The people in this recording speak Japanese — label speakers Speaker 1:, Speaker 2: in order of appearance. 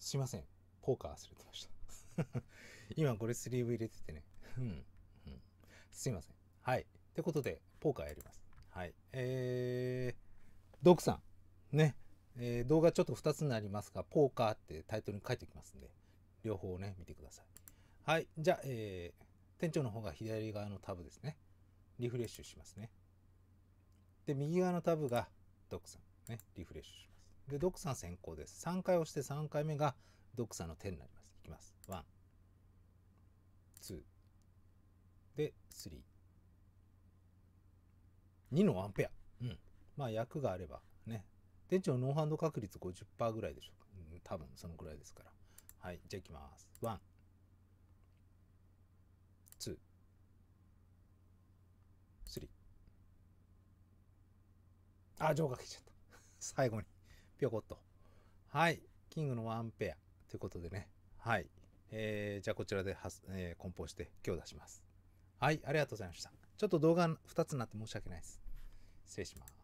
Speaker 1: すいません。ポーカー忘れてました 今これスリーブ入れててね。うん。うん、すいません。はい。ってことで、ポーカーやります。はい。えー、ドクさん。ね。えー、動画ちょっと2つになりますが、ポーカーってタイトルに書いておきますんで、両方ね、見てください。はい。じゃあ、えー、店長の方が左側のタブですね。リフレッシュしますね。で、右側のタブがドクさん。ね。リフレッシュします。で、ドクさん先行です。3回押して3回目がドクさんの手になります。いきます。1、2、で、3。2のワンペア。うん。まあ、役があればね。電池のノーハンド確率50%ぐらいでしょうか。うん、多分そのぐらいですから。はい。じゃあいきます。1、2、3。あ、上下消えちゃった。最後に。ぴょこっと。はい。キングのワンペア。ということでね。はい。えー、じゃあこちらでは、えー、梱包して今日出します。はい。ありがとうございました。ちょっと動画2つになって申し訳ないです。失礼します。